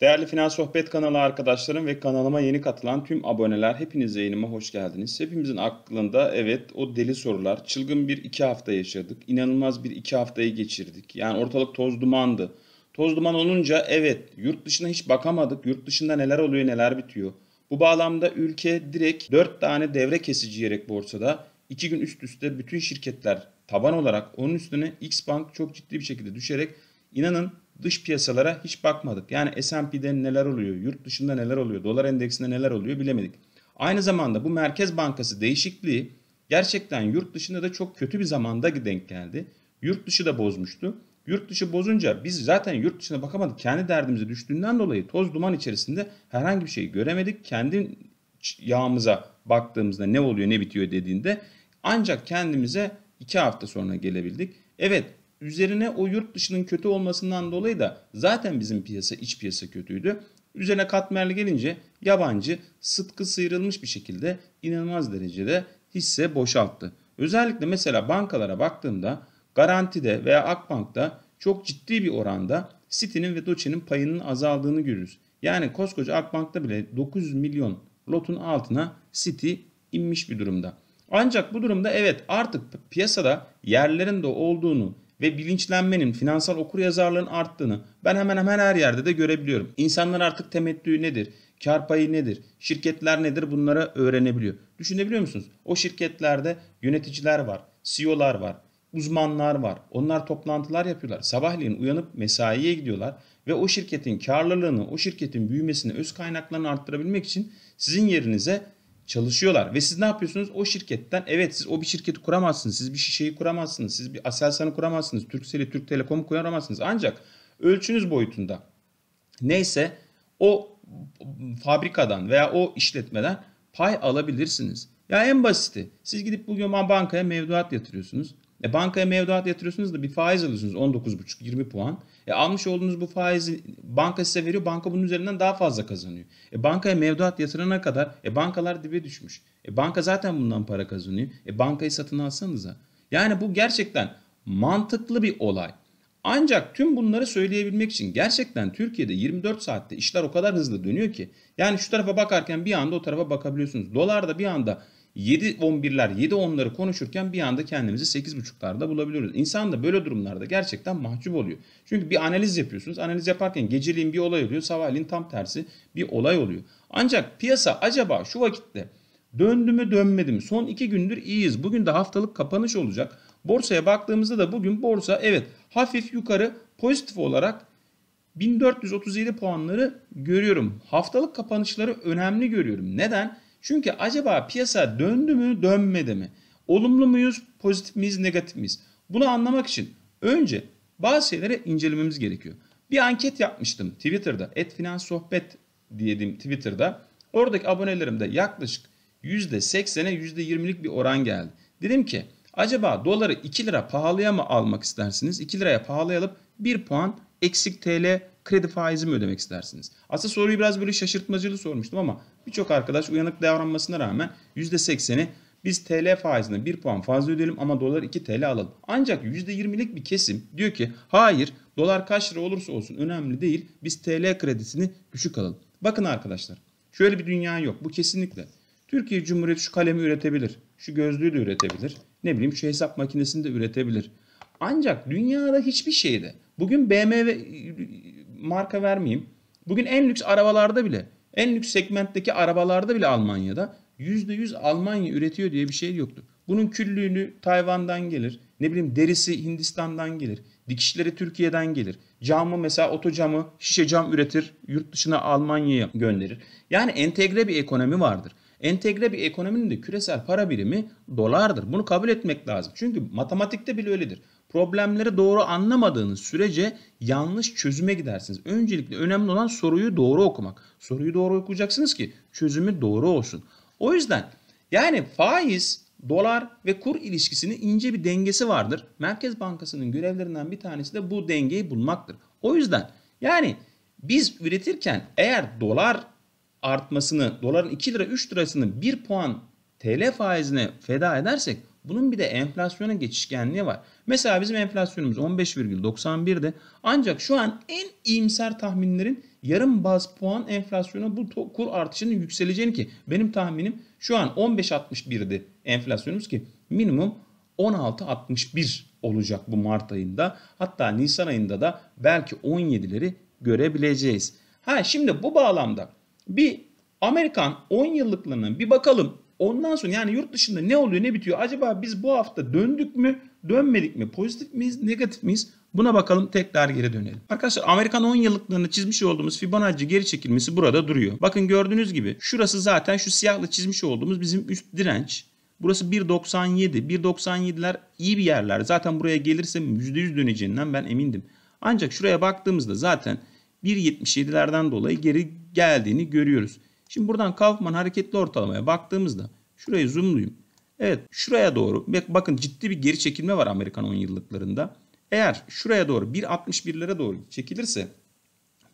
Değerli Finans Sohbet kanalı arkadaşlarım ve kanalıma yeni katılan tüm aboneler hepiniz yayınıma hoş geldiniz. Hepimizin aklında evet o deli sorular. Çılgın bir iki hafta yaşadık. İnanılmaz bir iki haftayı geçirdik. Yani ortalık toz dumandı. Toz duman olunca evet yurt dışına hiç bakamadık. Yurt dışında neler oluyor neler bitiyor. Bu bağlamda ülke direkt 4 tane devre kesici yerek borsada 2 gün üst üste bütün şirketler taban olarak onun üstüne X Bank çok ciddi bir şekilde düşerek inanın dış piyasalara hiç bakmadık. Yani S&P'de neler oluyor, yurt dışında neler oluyor, dolar endeksinde neler oluyor bilemedik. Aynı zamanda bu Merkez Bankası değişikliği gerçekten yurt dışında da çok kötü bir zamanda denk geldi. Yurt dışı da bozmuştu. Yurt dışı bozunca biz zaten yurt dışına bakamadık. Kendi derdimize düştüğünden dolayı toz duman içerisinde herhangi bir şey göremedik. Kendi yağımıza baktığımızda ne oluyor ne bitiyor dediğinde ancak kendimize iki hafta sonra gelebildik. Evet Üzerine o yurt dışının kötü olmasından dolayı da zaten bizim piyasa iç piyasa kötüydü. Üzerine katmerli gelince yabancı sıtkı sıyrılmış bir şekilde inanılmaz derecede hisse boşalttı. Özellikle mesela bankalara baktığımda garantide veya Akbank'ta çok ciddi bir oranda Citi'nin ve Doçe'nin payının azaldığını görürüz. Yani koskoca Akbank'ta bile 900 milyon lotun altına City inmiş bir durumda. Ancak bu durumda evet artık piyasada yerlerin de olduğunu ve bilinçlenmenin, finansal okuryazarlığın arttığını ben hemen hemen her yerde de görebiliyorum. İnsanlar artık temettü nedir? Kar payı nedir? Şirketler nedir? Bunlara öğrenebiliyor. Düşünebiliyor musunuz? O şirketlerde yöneticiler var, CEO'lar var, uzmanlar var. Onlar toplantılar yapıyorlar. Sabahleyin uyanıp mesaiye gidiyorlar ve o şirketin karlılığını, o şirketin büyümesini, öz kaynaklarını arttırabilmek için sizin yerinize çalışıyorlar. Ve siz ne yapıyorsunuz? O şirketten evet siz o bir şirketi kuramazsınız. Siz bir şişeyi kuramazsınız. Siz bir Aselsan'ı kuramazsınız. Türkcell'i, Türk Telekom'u kuramazsınız. Ancak ölçünüz boyutunda neyse o fabrikadan veya o işletmeden pay alabilirsiniz. Ya en basiti siz gidip bugün bankaya mevduat yatırıyorsunuz. E bankaya mevduat yatırıyorsunuz da bir faiz alıyorsunuz 19,5-20 puan. E almış olduğunuz bu faizi banka size veriyor. Banka bunun üzerinden daha fazla kazanıyor. E bankaya mevduat yatırana kadar e bankalar dibe düşmüş. E banka zaten bundan para kazanıyor. E bankayı satın alsanıza. Yani bu gerçekten mantıklı bir olay. Ancak tüm bunları söyleyebilmek için gerçekten Türkiye'de 24 saatte işler o kadar hızlı dönüyor ki. Yani şu tarafa bakarken bir anda o tarafa bakabiliyorsunuz. Dolar da bir anda 7-11'ler, 7-10'ları konuşurken bir anda kendimizi 8.5'larda bulabiliyoruz. İnsan da böyle durumlarda gerçekten mahcup oluyor. Çünkü bir analiz yapıyorsunuz. Analiz yaparken geceliğin bir olay oluyor, sabahleyin tam tersi bir olay oluyor. Ancak piyasa acaba şu vakitte döndü mü dönmedi mi? Son iki gündür iyiyiz. Bugün de haftalık kapanış olacak. Borsaya baktığımızda da bugün borsa evet hafif yukarı pozitif olarak 1437 puanları görüyorum. Haftalık kapanışları önemli görüyorum. Neden? Çünkü acaba piyasa döndü mü dönmedi mi? Olumlu muyuz, pozitif miyiz, negatif miyiz? Bunu anlamak için önce bazı şeylere incelememiz gerekiyor. Bir anket yapmıştım Twitter'da. Et Finans Sohbet diyelim Twitter'da. Oradaki abonelerimde yaklaşık %80'e %20'lik bir oran geldi. Dedim ki acaba doları 2 lira pahalıya mı almak istersiniz? 2 liraya pahalıya alıp 1 puan eksik TL kredi faizi mi ödemek istersiniz? Aslında soruyu biraz böyle şaşırtmacılı sormuştum ama Birçok arkadaş uyanık davranmasına rağmen %80'i biz TL faizine 1 puan fazla ödeyelim ama dolar 2 TL alalım. Ancak %20'lik bir kesim diyor ki hayır dolar kaç lira olursa olsun önemli değil biz TL kredisini düşük alalım. Bakın arkadaşlar şöyle bir dünya yok bu kesinlikle. Türkiye Cumhuriyeti şu kalemi üretebilir, şu gözlüğü de üretebilir, ne bileyim şu hesap makinesini de üretebilir. Ancak dünyada hiçbir şeyde bugün BMW marka vermeyeyim. Bugün en lüks arabalarda bile en lüks segmentteki arabalarda bile Almanya'da %100 Almanya üretiyor diye bir şey yoktu. Bunun küllüğünü Tayvan'dan gelir. Ne bileyim derisi Hindistan'dan gelir. Dikişleri Türkiye'den gelir. Camı mesela oto camı şişe cam üretir. Yurt dışına Almanya'ya gönderir. Yani entegre bir ekonomi vardır. Entegre bir ekonominin de küresel para birimi dolardır. Bunu kabul etmek lazım. Çünkü matematikte bile öyledir problemleri doğru anlamadığınız sürece yanlış çözüme gidersiniz. Öncelikle önemli olan soruyu doğru okumak. Soruyu doğru okuyacaksınız ki çözümü doğru olsun. O yüzden yani faiz, dolar ve kur ilişkisinin ince bir dengesi vardır. Merkez Bankası'nın görevlerinden bir tanesi de bu dengeyi bulmaktır. O yüzden yani biz üretirken eğer dolar artmasını, doların 2 lira 3 lirasını 1 puan TL faizine feda edersek bunun bir de enflasyona geçişkenliği var. Mesela bizim enflasyonumuz 15,91'di. Ancak şu an en iyimser tahminlerin yarım baz puan enflasyona bu kur artışının yükseleceğini ki benim tahminim şu an 15.61'di enflasyonumuz ki minimum 16.61 olacak bu Mart ayında. Hatta Nisan ayında da belki 17'leri görebileceğiz. Ha şimdi bu bağlamda bir Amerikan 10 yıllıklarına bir bakalım. Ondan sonra yani yurt dışında ne oluyor ne bitiyor? Acaba biz bu hafta döndük mü? Dönmedik mi? Pozitif miyiz? Negatif miyiz? Buna bakalım tekrar geri dönelim. Arkadaşlar Amerikan 10 yıllıklarını çizmiş olduğumuz Fibonacci geri çekilmesi burada duruyor. Bakın gördüğünüz gibi şurası zaten şu siyahla çizmiş olduğumuz bizim üst direnç. Burası 1.97. 1.97'ler iyi bir yerler. Zaten buraya gelirse %100 döneceğinden ben emindim. Ancak şuraya baktığımızda zaten 1.77'lerden dolayı geri geldiğini görüyoruz. Şimdi buradan Kaufman hareketli ortalamaya baktığımızda şurayı zoomlayayım. Evet şuraya doğru bakın ciddi bir geri çekilme var Amerikan 10 yıllıklarında. Eğer şuraya doğru 1.61'lere doğru çekilirse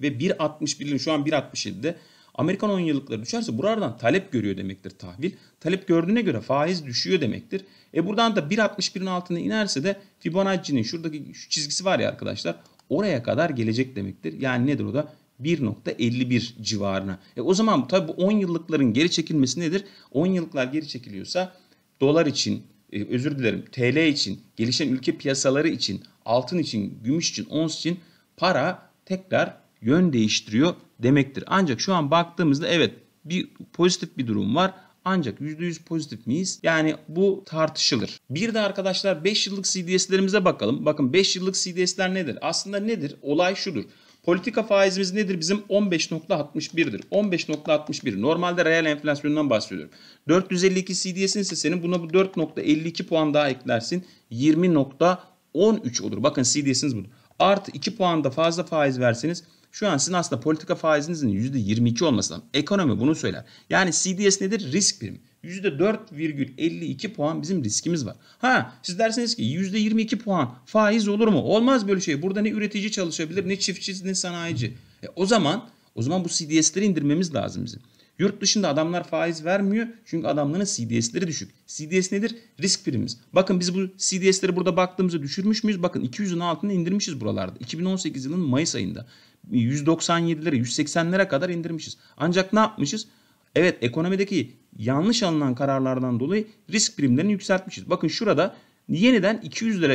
ve 1.61'in şu an 1.67'de Amerikan 10 yıllıkları düşerse buradan talep görüyor demektir tahvil. Talep gördüğüne göre faiz düşüyor demektir. E buradan da 1.61'in altına inerse de Fibonacci'nin şuradaki şu çizgisi var ya arkadaşlar oraya kadar gelecek demektir. Yani nedir o da? 1.51 civarına. E o zaman tabii bu 10 yıllıkların geri çekilmesi nedir? 10 yıllıklar geri çekiliyorsa dolar için, e, özür dilerim TL için, gelişen ülke piyasaları için, altın için, gümüş için, ons için para tekrar yön değiştiriyor demektir. Ancak şu an baktığımızda evet bir pozitif bir durum var. Ancak %100 pozitif miyiz? Yani bu tartışılır. Bir de arkadaşlar 5 yıllık CDS'lerimize bakalım. Bakın 5 yıllık CDS'ler nedir? Aslında nedir? Olay şudur. Politika faizimiz nedir? Bizim 15.61'dir. 15.61. Normalde reel enflasyondan bahsediyorum. 452 CDS'in ise senin buna bu 4.52 puan daha eklersin. 20.13 olur. Bakın CDS'iniz budur. Artı 2 puan da fazla faiz verseniz şu an sizin aslında politika faizinizin %22 olması lazım. Ekonomi bunu söyler. Yani CDS nedir? Risk primi. %4,52 puan bizim riskimiz var. Ha siz dersiniz ki %22 puan faiz olur mu? Olmaz böyle şey. Burada ne üretici çalışabilir ne çiftçi ne sanayici. E, o zaman o zaman bu CDS'leri indirmemiz lazım bizim. Yurt dışında adamlar faiz vermiyor çünkü adamların CDS'leri düşük. CDS nedir? Risk primimiz. Bakın biz bu CDS'leri burada baktığımızda düşürmüş müyüz? Bakın 200'ün altına indirmişiz buralarda. 2018 yılının Mayıs ayında 197'lere 180'lere kadar indirmişiz. Ancak ne yapmışız? Evet ekonomideki yanlış alınan kararlardan dolayı risk primlerini yükseltmişiz. Bakın şurada yeniden 200 lira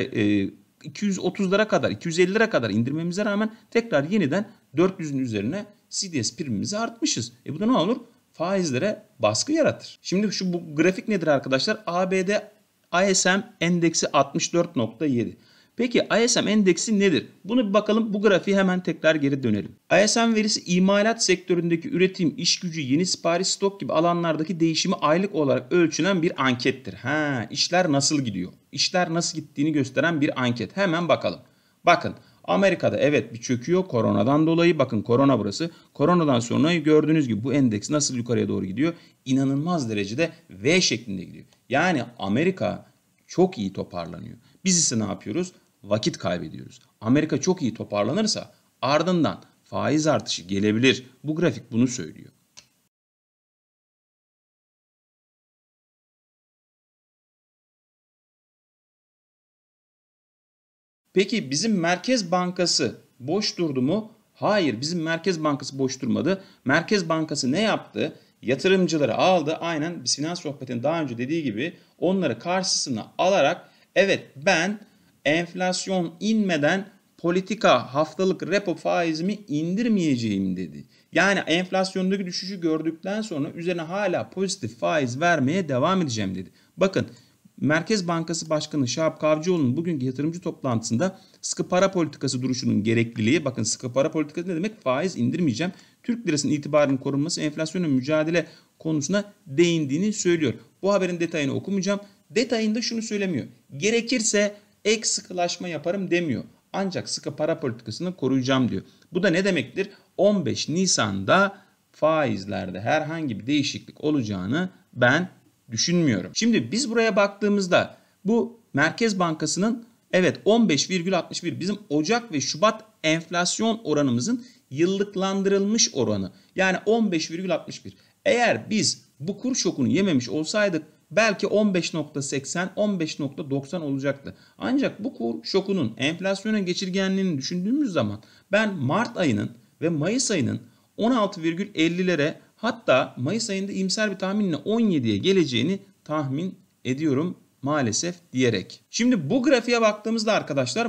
230 e, lira kadar 250 lira kadar indirmemize rağmen tekrar yeniden 400'ün üzerine CDS primimizi artmışız. E bu da ne olur? Faizlere baskı yaratır. Şimdi şu bu grafik nedir arkadaşlar? ABD ISM endeksi 64.7. Peki ISM endeksi nedir? Bunu bir bakalım bu grafiğe hemen tekrar geri dönelim. ISM verisi imalat sektöründeki üretim, iş gücü, yeni sipariş, stok gibi alanlardaki değişimi aylık olarak ölçülen bir ankettir. Ha, işler nasıl gidiyor? İşler nasıl gittiğini gösteren bir anket. Hemen bakalım. Bakın Amerika'da evet bir çöküyor koronadan dolayı. Bakın korona burası. Koronadan sonra gördüğünüz gibi bu endeks nasıl yukarıya doğru gidiyor? İnanılmaz derecede V şeklinde gidiyor. Yani Amerika çok iyi toparlanıyor. Biz ise ne yapıyoruz? vakit kaybediyoruz. Amerika çok iyi toparlanırsa ardından faiz artışı gelebilir. Bu grafik bunu söylüyor. Peki bizim Merkez Bankası boş durdu mu? Hayır bizim Merkez Bankası boş durmadı. Merkez Bankası ne yaptı? Yatırımcıları aldı. Aynen biz finans sohbetinin daha önce dediği gibi onları karşısına alarak evet ben enflasyon inmeden politika haftalık repo faizimi indirmeyeceğim dedi. Yani enflasyondaki düşüşü gördükten sonra üzerine hala pozitif faiz vermeye devam edeceğim dedi. Bakın Merkez Bankası Başkanı Şahap Kavcıoğlu'nun bugünkü yatırımcı toplantısında sıkı para politikası duruşunun gerekliliği, bakın sıkı para politikası ne demek? Faiz indirmeyeceğim. Türk lirasının itibarının korunması, enflasyonla mücadele konusuna değindiğini söylüyor. Bu haberin detayını okumayacağım. Detayında şunu söylemiyor. Gerekirse ek sıkılaşma yaparım demiyor. Ancak sıkı para politikasını koruyacağım diyor. Bu da ne demektir? 15 Nisan'da faizlerde herhangi bir değişiklik olacağını ben düşünmüyorum. Şimdi biz buraya baktığımızda bu Merkez Bankası'nın evet 15,61 bizim Ocak ve Şubat enflasyon oranımızın yıllıklandırılmış oranı. Yani 15,61. Eğer biz bu kur şokunu yememiş olsaydık belki 15.80, 15.90 olacaktı. Ancak bu kur şokunun enflasyona geçirgenliğini düşündüğümüz zaman ben Mart ayının ve Mayıs ayının 16,50'lere hatta Mayıs ayında imser bir tahminle 17'ye geleceğini tahmin ediyorum maalesef diyerek. Şimdi bu grafiğe baktığımızda arkadaşlar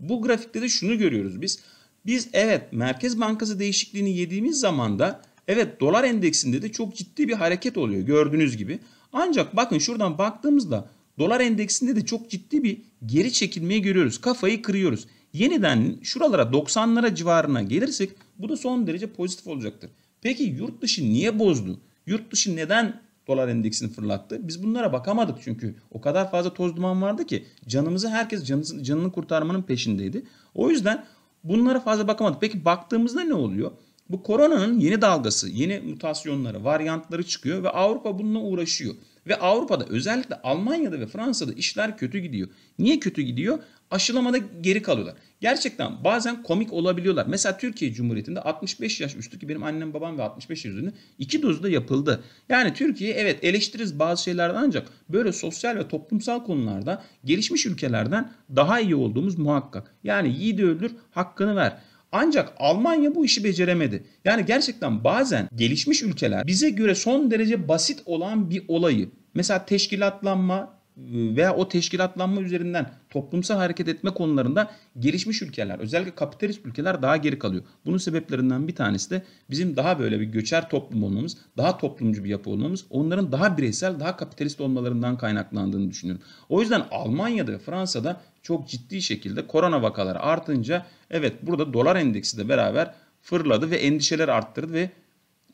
bu grafikte de şunu görüyoruz biz. Biz evet Merkez Bankası değişikliğini yediğimiz zaman da evet dolar endeksinde de çok ciddi bir hareket oluyor gördüğünüz gibi. Ancak bakın şuradan baktığımızda dolar endeksinde de çok ciddi bir geri çekilmeyi görüyoruz. Kafayı kırıyoruz. Yeniden şuralara 90'lara civarına gelirsek bu da son derece pozitif olacaktır. Peki yurt dışı niye bozdu? Yurt dışı neden dolar endeksini fırlattı? Biz bunlara bakamadık çünkü o kadar fazla toz duman vardı ki canımızı herkes canını, kurtarmanın peşindeydi. O yüzden bunlara fazla bakamadık. Peki baktığımızda ne oluyor? Bu koronanın yeni dalgası, yeni mutasyonları, varyantları çıkıyor ve Avrupa bununla uğraşıyor. Ve Avrupa'da özellikle Almanya'da ve Fransa'da işler kötü gidiyor. Niye kötü gidiyor? Aşılamada geri kalıyorlar. Gerçekten bazen komik olabiliyorlar. Mesela Türkiye Cumhuriyeti'nde 65 yaş üstü ki benim annem babam ve 65 yaş üstünde iki dozda yapıldı. Yani Türkiye evet eleştiririz bazı şeylerden ancak böyle sosyal ve toplumsal konularda gelişmiş ülkelerden daha iyi olduğumuz muhakkak. Yani yiğidi öldür hakkını ver. Ancak Almanya bu işi beceremedi. Yani gerçekten bazen gelişmiş ülkeler bize göre son derece basit olan bir olayı mesela teşkilatlanma, veya o teşkilatlanma üzerinden toplumsal hareket etme konularında gelişmiş ülkeler, özellikle kapitalist ülkeler daha geri kalıyor. Bunun sebeplerinden bir tanesi de bizim daha böyle bir göçer toplum olmamız, daha toplumcu bir yapı olmamız, onların daha bireysel, daha kapitalist olmalarından kaynaklandığını düşünüyorum. O yüzden Almanya'da, ve Fransa'da çok ciddi şekilde korona vakaları artınca evet burada dolar endeksi de beraber fırladı ve endişeler arttırdı ve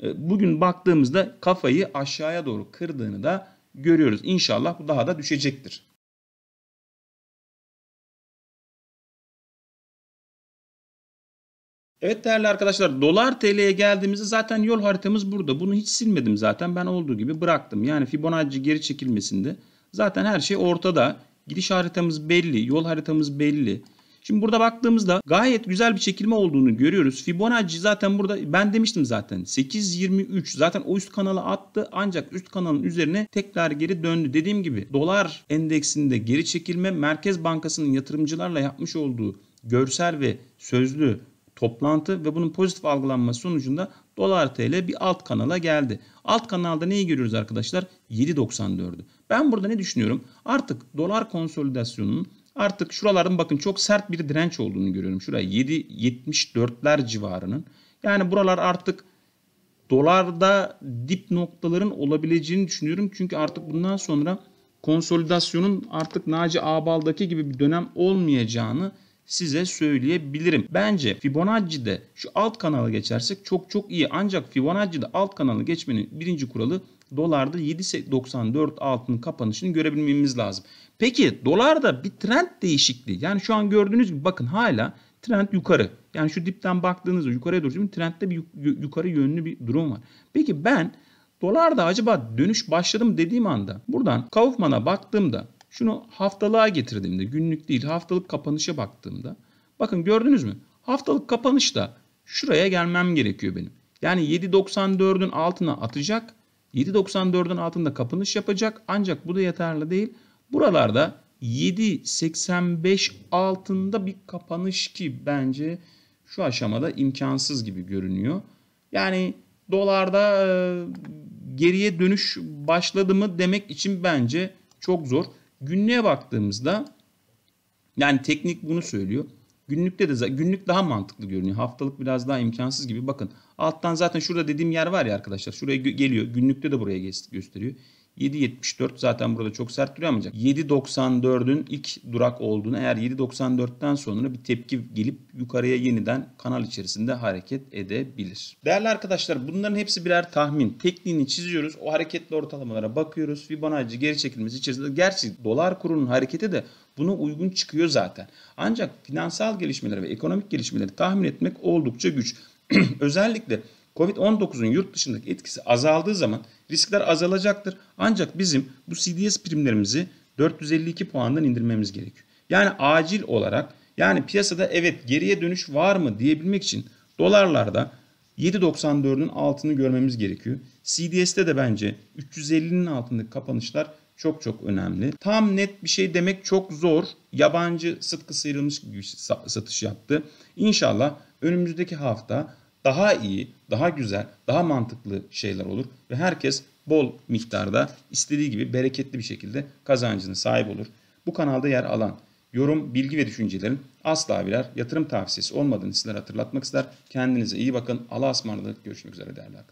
e, bugün baktığımızda kafayı aşağıya doğru kırdığını da görüyoruz. İnşallah bu daha da düşecektir. Evet değerli arkadaşlar dolar TL'ye geldiğimizde zaten yol haritamız burada. Bunu hiç silmedim zaten ben olduğu gibi bıraktım. Yani Fibonacci geri çekilmesinde zaten her şey ortada. Gidiş haritamız belli, yol haritamız belli. Şimdi burada baktığımızda gayet güzel bir çekilme olduğunu görüyoruz. Fibonacci zaten burada ben demiştim zaten 8.23 zaten o üst kanalı attı ancak üst kanalın üzerine tekrar geri döndü. Dediğim gibi dolar endeksinde geri çekilme Merkez Bankası'nın yatırımcılarla yapmış olduğu görsel ve sözlü toplantı ve bunun pozitif algılanması sonucunda dolar TL bir alt kanala geldi. Alt kanalda neyi görüyoruz arkadaşlar? 7.94'ü. Ben burada ne düşünüyorum? Artık dolar konsolidasyonunun Artık şuraların bakın çok sert bir direnç olduğunu görüyorum. Şuraya 7.74'ler civarının. Yani buralar artık dolarda dip noktaların olabileceğini düşünüyorum. Çünkü artık bundan sonra konsolidasyonun artık Naci Ağbal'daki gibi bir dönem olmayacağını size söyleyebilirim. Bence Fibonacci'de şu alt kanala geçersek çok çok iyi. Ancak Fibonacci'de alt kanalı geçmenin birinci kuralı dolarda 7.94 altının kapanışını görebilmemiz lazım. Peki dolarda bir trend değişikliği yani şu an gördüğünüz gibi bakın hala trend yukarı. Yani şu dipten baktığınızda yukarıya doğru şimdi trendde bir yukarı yönlü bir durum var. Peki ben dolarda acaba dönüş başladı mı dediğim anda buradan Kaufman'a baktığımda şunu haftalığa getirdiğimde günlük değil haftalık kapanışa baktığımda bakın gördünüz mü? Haftalık kapanışta şuraya gelmem gerekiyor benim. Yani 7.94'ün altına atacak 7.94'ün altında kapanış yapacak ancak bu da yeterli değil. Buralarda 7.85 altında bir kapanış ki bence şu aşamada imkansız gibi görünüyor. Yani dolarda e, geriye dönüş başladı mı demek için bence çok zor. Günlüğe baktığımızda yani teknik bunu söylüyor. Günlükte de günlük daha mantıklı görünüyor. Haftalık biraz daha imkansız gibi. Bakın alttan zaten şurada dediğim yer var ya arkadaşlar. Şuraya geliyor. Günlükte de buraya gösteriyor. 7.74 zaten burada çok sert duruyor ancak 7.94'ün ilk durak olduğunu eğer 7.94'ten sonra bir tepki gelip yukarıya yeniden kanal içerisinde hareket edebilir. Değerli arkadaşlar bunların hepsi birer tahmin. Tekniğini çiziyoruz. O hareketli ortalamalara bakıyoruz. Fibonacci geri çekilmesi içerisinde gerçi dolar kurunun hareketi de buna uygun çıkıyor zaten. Ancak finansal gelişmeleri ve ekonomik gelişmeleri tahmin etmek oldukça güç. Özellikle Covid-19'un yurt dışındaki etkisi azaldığı zaman riskler azalacaktır. Ancak bizim bu CDS primlerimizi 452 puandan indirmemiz gerekiyor. Yani acil olarak yani piyasada evet geriye dönüş var mı diyebilmek için dolarlarda 7.94'ün altını görmemiz gerekiyor. CDS'te de bence 350'nin altındaki kapanışlar çok çok önemli. Tam net bir şey demek çok zor. Yabancı sıtkı sıyrılmış gibi satış yaptı. İnşallah önümüzdeki hafta daha iyi, daha güzel, daha mantıklı şeyler olur ve herkes bol miktarda istediği gibi bereketli bir şekilde kazancını sahip olur. Bu kanalda yer alan yorum, bilgi ve düşüncelerin asla birer yatırım tavsiyesi olmadığını sizlere hatırlatmak ister. Kendinize iyi bakın. Allah'a ısmarladık. Görüşmek üzere değerli arkadaşlar.